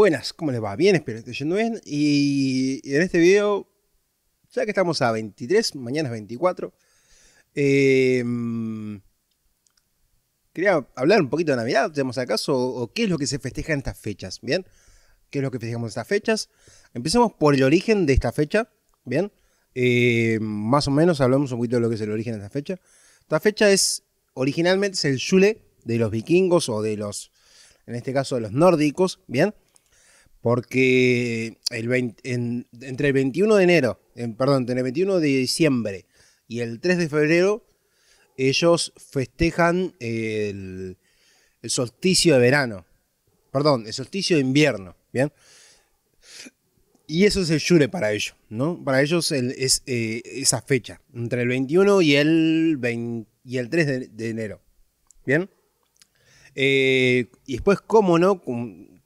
Buenas, ¿cómo les va? Bien, espero que estén yendo bien. Y en este video, ya que estamos a 23, mañana es 24, em, quería hablar un poquito de Navidad, tenemos acaso, o qué es lo que se festeja en estas fechas, ¿bien? ¿Qué es lo que festejamos en estas fechas? Empecemos por el origen de esta fecha, ¿bien? Em, más o menos hablamos un poquito de lo que es el origen de esta fecha. Esta fecha es, originalmente es el Yule de los vikingos o de los, en este caso, de los nórdicos, ¿bien? porque el entre el 21 de enero, perdón, entre el 21 de diciembre y el 3 de febrero, ellos festejan el, solsticio de verano, perdón, el solsticio de invierno, ¿bien? Y eso es el Yure para ellos, ¿no? Para ellos es eh, esa fecha, entre el 21 y el, 20, y el 3 de, enero, ¿bien? Eh, y después, cómo no,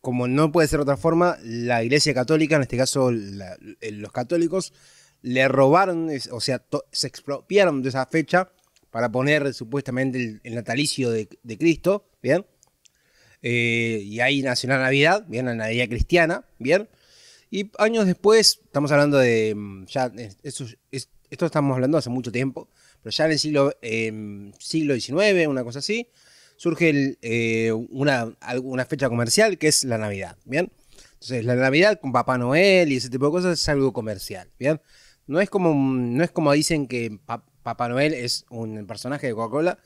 como no puede ser otra forma, la Iglesia Católica, en este caso eh, los católicos, le robaron, o sea, se expropiaron de esa fecha para poner supuestamente el, natalicio de, Cristo, ¿bien? Eh, y ahí nació la Navidad, ¿bien? La Navidad cristiana, ¿bien? Y años después, estamos hablando de, mm, ya, esto, esto estamos hablando hace mucho tiempo, pero ya en el siglo, em, siglo XIX, una cosa así, surge eh, una, fecha comercial que es la Navidad, ¿bien? Entonces, la Navidad con Papá Noel y ese tipo de cosas es algo comercial, ¿bien? No es como, no es como dicen que Papá Noel es un personaje de Coca-Cola,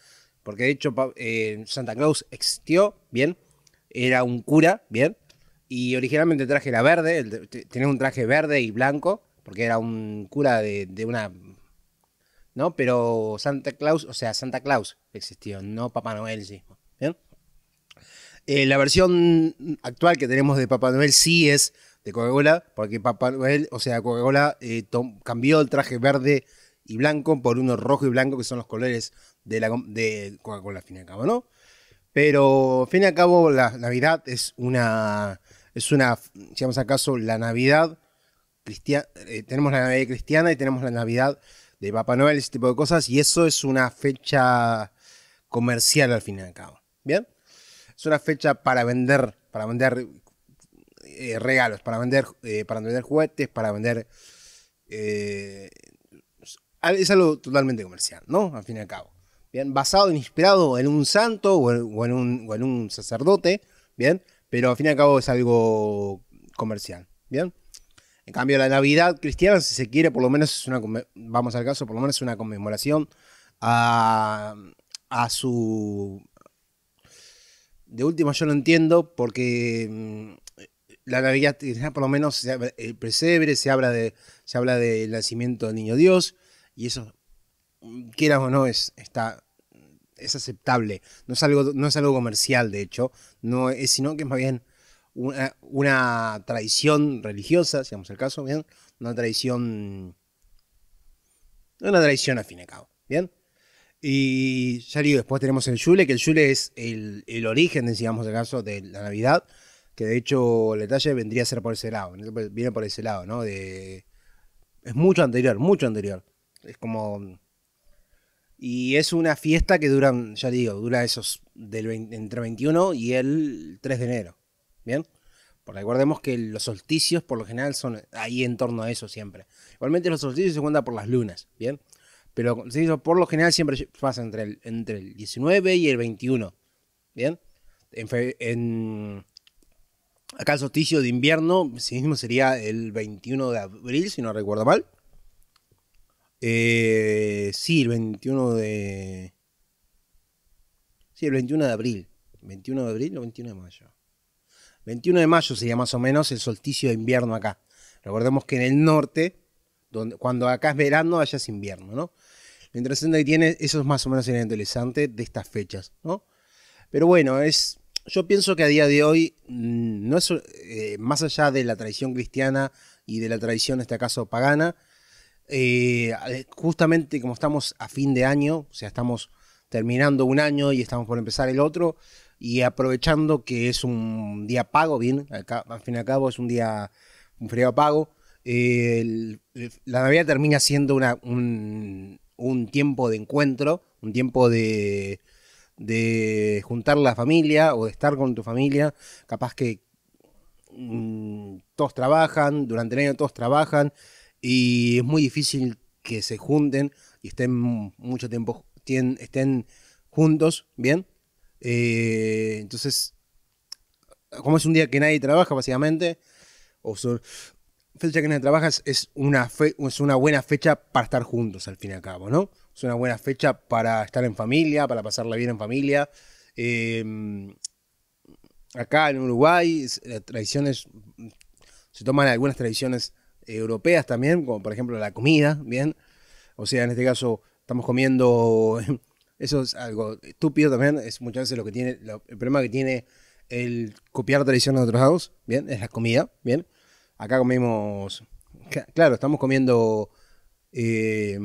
porque de hecho eh, Santa Claus existió, ¿bien? Era un cura, ¿bien? Y originalmente el traje era verde, tenía un traje verde y blanco, porque era un cura de una ¿no? Pero Santa Claus, o sea, Santa Claus existió, no Papá Noel sí. Eh, la versión actual que tenemos de Papá Noel sí es de Coca-Cola, porque Papá Noel, o sea, Coca-Cola eh, cambió el traje verde y blanco por uno rojo y blanco, que son los colores de, la, de Coca-Cola, al fin y al cabo, ¿no? Pero, al fin y al cabo, la Navidad es una, es una, digamos acaso, la Navidad cristiana, eh, tenemos la Navidad cristiana y tenemos la Navidad de Papá Noel, ese tipo de cosas, y eso es una fecha comercial al fin y al cabo. ¿Bien? Es una fecha para vender, para vender eh, regalos, para vender, eh, para vender juguetes, para vender... Eh, es algo totalmente comercial, ¿no? Al fin y al cabo. Bien, basado, inspirado en un santo o un, o en un sacerdote, ¿bien? Pero al fin y al cabo es algo comercial, ¿bien? En cambio, la Navidad cristiana, si se quiere, por lo menos es una, vamos al caso, por lo menos es una conmemoración a, su... De último yo lo entiendo porque mm, la Navidad cristiana por lo menos el presebre, se habla, de, se habla del nacimiento del niño Dios y eso, mm, quieras o no, es, está, es aceptable. No es, algo, no es algo comercial, de hecho, no es, sino que es más bien una, tradición religiosa, si el caso, ¿bien? Una tradición. Una tradición a cabo, ¿bien? Y ya digo, después tenemos el Yule, que el Yule es el, origen, digamos el caso, de la Navidad, que de hecho el detalle vendría a ser por ese lado, viene por ese lado, ¿no? De, es mucho anterior, mucho anterior. Es como... Y es una fiesta que dura, ya digo, dura esos del entre 21 y el 3 de enero. ¿Bien? Porque recordemos que los solsticios por lo general son ahí en torno a eso siempre. Igualmente los solsticios se cuentan por las lunas, ¿bien? Pero por lo general siempre pasa entre el, entre el 19 y el 21, ¿bien? acá el solsticio de invierno, sí mismo sería el 21 de abril, si no recuerdo mal. Eh, sí, el 21 de... Sí, el 21 de abril. 21 de abril o 21 de mayo. 21 de mayo sería más o menos el solsticio de invierno acá. Recordemos que en el norte, cuando acá es verano, allá es invierno, ¿no? Lo interesante que tiene, eso es más o menos el interesante de estas fechas, ¿no? Pero bueno, es, yo pienso que a día de hoy, mm, no es, eh, más allá de la tradición cristiana y de la tradición, en este caso, pagana, eh, justamente como estamos a fin de año, o sea, estamos terminando un año y estamos por empezar el otro, y aprovechando que es un día pago, bien, al fin y al cabo es un día, un feriado pago, la Navidad termina siendo una, un, tiempo de encuentro, un tiempo de, juntar la familia o de estar con tu familia. Capaz que mm, todos trabajan, durante el año todos trabajan y es muy difícil que se junten y estén mucho tiempo, estén juntos, ¿bien? Eh, entonces, como es un día que nadie trabaja, básicamente, o fecha que nadie trabaja, es una, es una buena fecha para estar juntos, al fin y al cabo, ¿no? Es una buena fecha para estar en familia, para pasarla bien en familia. Em, acá en Uruguay, las tradiciones, se toman algunas tradiciones europeas también, como por ejemplo la comida, ¿bien? O sea, en este caso estamos comiendo eso es algo estúpido también, es muchas veces lo que tiene, el problema que tiene el copiar tradiciones de otros lados, ¿bien? Es la comida, ¿bien? Acá comemos, claro, estamos comiendo, eh,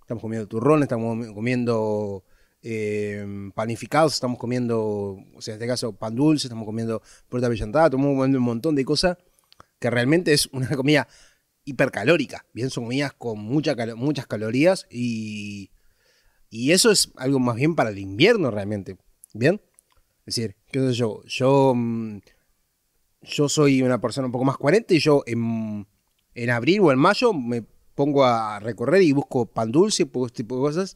estamos comiendo turrón, estamos comiendo eh, panificados, estamos comiendo, o sea, en este caso, pan dulce, estamos comiendo puerta avellantada, estamos comiendo un montón de cosas que realmente es una comida hipercalórica, bien, son comidas con muchas calorías y y eso es algo más bien para el invierno realmente. ¿Bien? Es decir, qué yo, yo, mm, yo soy una persona un poco más cuarenta y yo en, abril o en mayo me pongo a recorrer y busco pan dulce, y este tipo de cosas,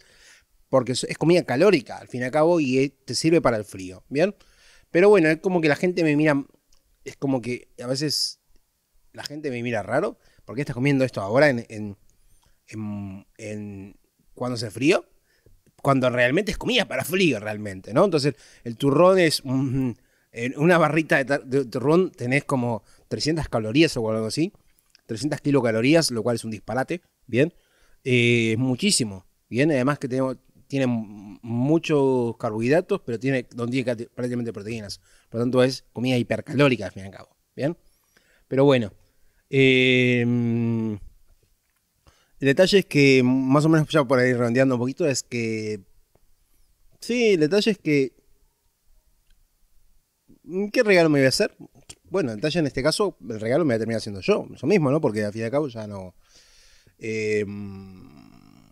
porque es comida calórica al fin y al cabo y eh, te sirve para el frío, ¿bien? Pero bueno, es como que la gente me mira, es como que a veces la gente me mira raro, porque estás comiendo esto ahora en cuando hace frío? cuando realmente es comida para frío, realmente, ¿no? Entonces, el turrón es mm, mm, en una barrita de, turrón, tenés como 300 calorías o algo así, 300 kilocalorías, lo cual es un disparate, ¿bien? Eh, es muchísimo, ¿bien? Además que tiene muchos carbohidratos, pero tiene, donde tiene prácticamente proteínas. Por lo tanto, es comida hipercalórica, al fin y al cabo, ¿bien? Pero bueno, eh, mm, el detalle es que, más o menos ya por ahí redondeando un poquito, es que. Sí, el detalle es que. ¿Qué regalo me voy a hacer? Bueno, el detalle en este caso, el regalo me voy a terminar haciendo yo, eso mismo, ¿no? Porque al fin y al cabo ya no. Em,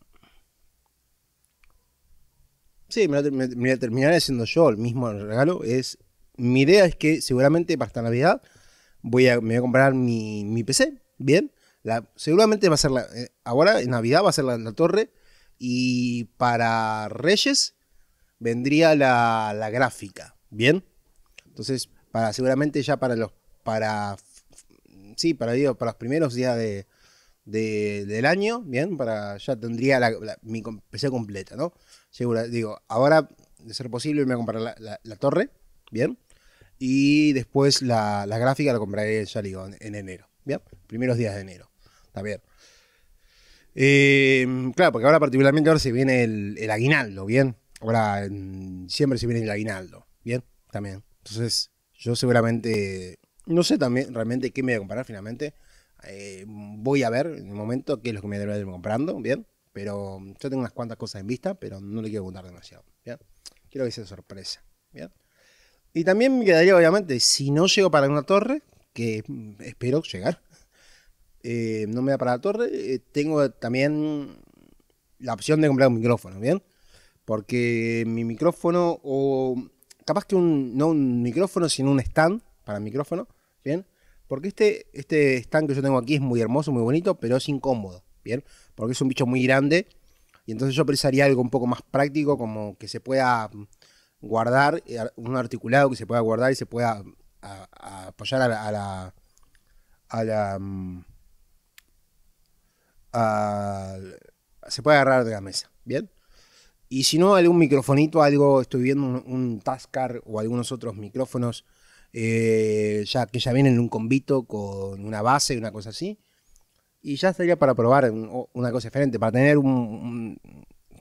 sí, me voy a terminar haciendo yo el mismo regalo. Es, mi idea es que seguramente para esta Navidad voy a, me voy a comprar mi PC, bien seguramente va a ser la. Eh, ahora, en Navidad, va a ser la, torre. Y para Reyes vendría la, gráfica. ¿Bien? Entonces, para, seguramente ya para los. Para. Sí, para, digo, para los primeros días del año, ¿bien? Para, ya tendría la, mi PC completa, ¿no? seguro digo, ahora, de ser posible, me voy a comprar la, torre, ¿bien? Y después la, gráfica la compraré, ya digo, en enero, ¿bien? Primeros días de enero. También. Eh, claro, porque ahora particularmente ahora se viene el, aguinaldo, ¿bien? Ahora en diciembre se viene el aguinaldo, ¿bien? También. Entonces, yo seguramente, no sé también realmente qué me voy a comprar finalmente. Eh, voy a ver en el momento qué es lo que me voy a ir comprando, ¿bien? Pero mm, yo tengo unas cuantas cosas en vista, pero no le quiero contar demasiado, ¿bien? Quiero que sea sorpresa, ¿bien? Y también me quedaría, obviamente, si no llego para una torre, que mm, espero llegar, eh, no me da para la torre. Eh, tengo también la opción de comprar un micrófono, ¿bien? Porque mi micrófono, o capaz que un, no un micrófono, sino un stand para micrófono, ¿bien? Porque este, este stand que yo tengo aquí es muy hermoso, muy bonito, pero es incómodo, ¿bien? Porque es un bicho muy grande y entonces yo precisaría algo un poco más práctico, como que se pueda guardar, eh, un articulado que se pueda guardar y se pueda apoyar a la, a la mm, se puede agarrar de la mesa, ¿bien? Y si no, algún microfonito, algo, estoy viendo un, Tascar o algunos otros micrófonos eh, ya, que ya vienen en un convito con una base, una cosa así. Y ya sería para probar una cosa diferente, para tener, un,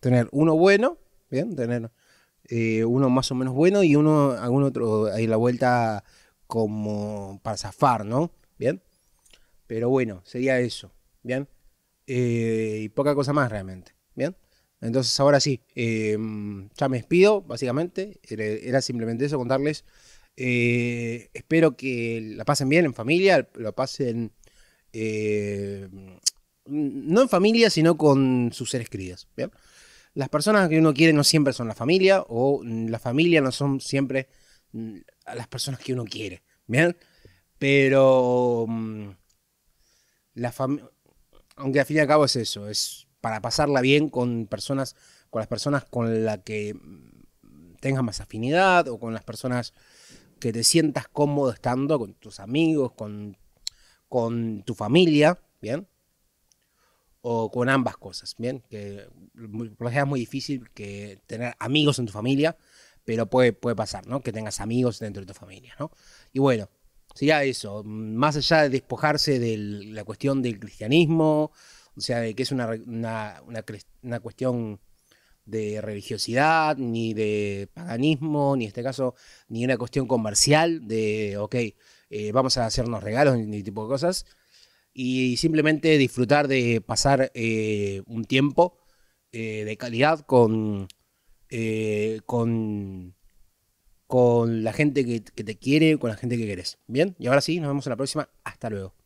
tener uno bueno, ¿bien? Tener eh, uno más o menos bueno y uno, algún otro ahí la vuelta como para zafar, ¿no? ¿Bien? Pero bueno, sería eso, ¿bien? Eh, y poca cosa más realmente. ¿Bien? Entonces ahora sí, em, ya me despido, básicamente. Era, simplemente eso, contarles. Eh, espero que la pasen bien en familia, lo pasen em, no en familia, sino con sus seres queridos. ¿bien? Las personas que uno quiere no siempre son la familia, o la familia no son siempre mm, las personas que uno quiere. ¿bien? Pero mm, la familia aunque al fin y al cabo es eso, es para pasarla bien con personas, con las personas con las que tengas más afinidad o con las personas que te sientas cómodo estando, con tus amigos, con, con tu familia, ¿bien? O con ambas cosas, ¿bien? Que por es muy difícil que tener amigos en tu familia, pero puede, puede pasar, ¿no? Que tengas amigos dentro de tu familia, ¿no? Y bueno, sería eso, mm, más allá de despojarse de la cuestión del cristianismo, o sea, de que es una, una, cuestión de religiosidad, ni de paganismo, ni en este caso, ni una cuestión comercial de, ok, eh, vamos a hacernos regalos, ni tipo de cosas, y simplemente disfrutar de pasar eh, un tiempo eh, de calidad con, con con la gente que, te quiere, con la gente que querés. Bien, y ahora sí, nos vemos en la próxima. Hasta luego.